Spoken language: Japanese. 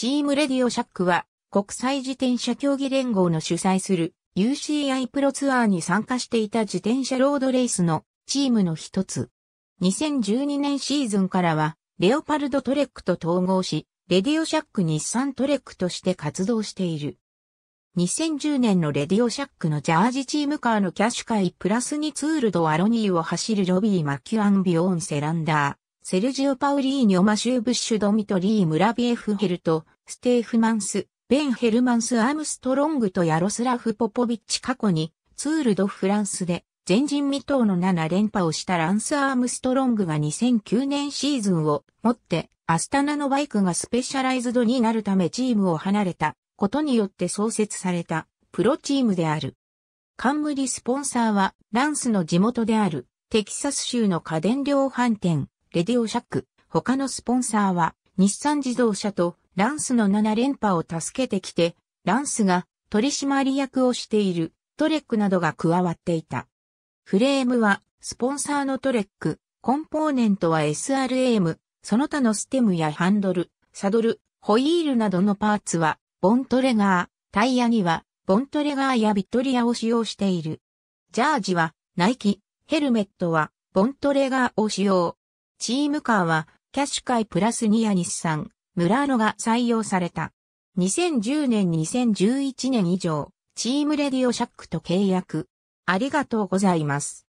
チームレディオシャックは国際自転車競技連合の主催する UCI プロツアーに参加していた自転車ロードレースのチームの一つ。2012年シーズンからはレオパルドトレックと統合し、レディオシャック日産トレックとして活動している。2010年のレディオシャックのジャージチームカーのキャッシュ会プラスにツールドアロニーを走るロビー・マキュアン・ビオーン・セランダー。セルジオ・パウリーニョ・マシュー・ブッシュ・ドミトリー・ムラビエフ・ヘルト、ステーフマンス、ベン・ヘルマンス・アームストロングとヤロスラフ・ポポビッチ過去にツール・ド・フランスで前人未到の7連覇をしたランス・アームストロングが2009年シーズンをもってアスタナのバイクがスペシャライズドになるためチームを離れたことによって創設されたプロチームである。冠スポンサーはランスの地元であるテキサス州の家電量販店レディオシャック。他のスポンサーは、日産自動車とランスの7連覇を助けてきて、ランスが取締役をしているトレックなどが加わっていた。フレームはスポンサーのトレック、コンポーネントは s r m その他のステムやハンドル、サドル、ホイールなどのパーツはボントレガー、タイヤにはボントレガーやビトリアを使用している。ジャージはナイキ、ヘルメットはボントレガーを使用。チームカーは、キャッシュカイプラスニアニスさん、ムラーノが採用された。2010年2011年以上、チームレディオシャックと契約。ありがとうございます。